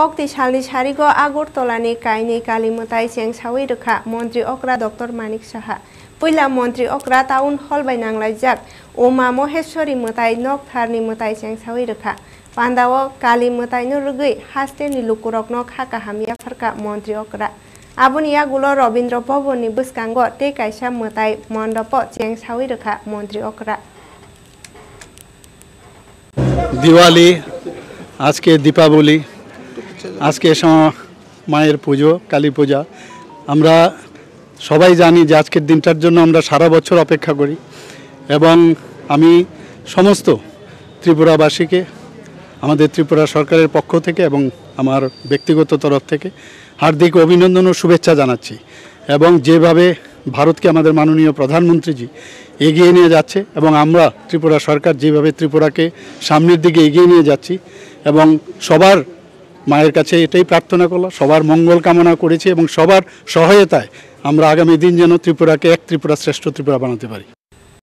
শক্তিশালী সারিগ আগরতলানি কাইনি কালিমতাই চেংসাউই রেখা মন্ত্রী অক্রা ডক্টর মানিক সাহা পৈলা মন্ত্রী অক্রা টাউন হল বাই নাংলাইজাক ওমা মহেশ্বরী মতাই নক থারনি মতাই চেংসাউই রেখা পান্ডাও কালী মতাইন রুগৈ হাস্তেনি লুকুরকন খাকা কাহামিয়া ফারকা মন্ত্রী অকরা আবনিয়া গুলো রবীন্দ্র ভবননি বুসকাঙ্গ তে কাইসা মতাই মন্ডপ মণ্ডপ চেংসাউই রেখা মন্ত্রী অক্রা দিওয়ালি আজকে দীপাবলি আজকে মায়ের পুজো কালী পূজা আমরা সবাই জানি যে আজকের দিনটার জন্য আমরা সারা বছর অপেক্ষা করি এবং আমি সমস্ত ত্রিপুরাবাসীকে আমাদের ত্রিপুরা সরকারের পক্ষ থেকে এবং আমার ব্যক্তিগত তরফ থেকে হার্দিক অভিনন্দন ও শুভেচ্ছা জানাচ্ছি এবং যেভাবে ভারতকে আমাদের মাননীয় প্রধানমন্ত্রীজি এগিয়ে নিয়ে যাচ্ছে এবং আমরা ত্রিপুরা সরকার যেভাবে ত্রিপুরাকে সামনের দিকে এগিয়ে নিয়ে যাচ্ছি এবং সবার মায়ের কাছে এটাই প্রার্থনা করলাম সবার মঙ্গল কামনা করেছি এবং সবার সহায়তায় আমরা আগামী দিন যেন ত্রিপুরাকে এক ত্রিপুরা শ্রেষ্ঠ ত্রিপুরা বানাতে পারি